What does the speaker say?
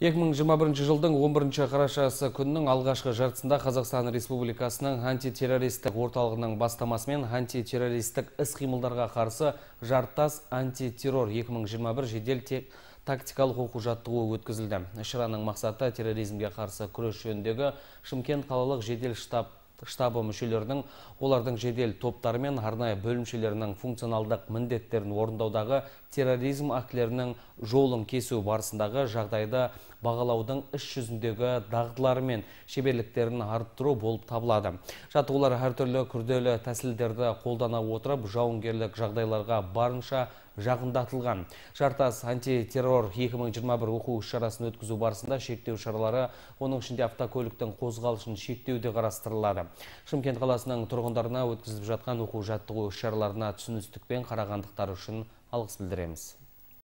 2021 жылдың 11 қарашасы күннің алғашқы жартысында Қазақстан Республикасының антитеррористік орталығының бастамасымен антитеррористік іс-қимылдарға қарсы жартас антитеррор 2021 жедел тек тактикалық оқу жаттығуы өткізілді. Шыраның мақсаты терроризмге қарсы күрес жөніндегі Шымкент қалалық жедел штаб штабы мүшелерінің олардың жедел топтары мен арнайы бөлімшелерінің функционалдық міндеттерін орындаудағы терроризм актілерінің жолын кесу барысындағы жағдайды бағалаудың іс жүзіндегі дағдылары мен шеберліктерін арттыру болып табылады жаттығулар әртүрлі күрделі тәсілдерді қолдана отырып жауынгерлік жағдайларға барынша жақындатылған жартас антитеррор 2021 оқу іс шарасын өткізу барысында шектеу шаралары оның ішінде автокөліктің қозғалысын шектеу де қарастырылады шымкент қаласының тұрғындарына өткізіліп жатқан оқу жаттығу іс шараларына түсіністікпен қарағандықтары үшін алғыс білдіреміз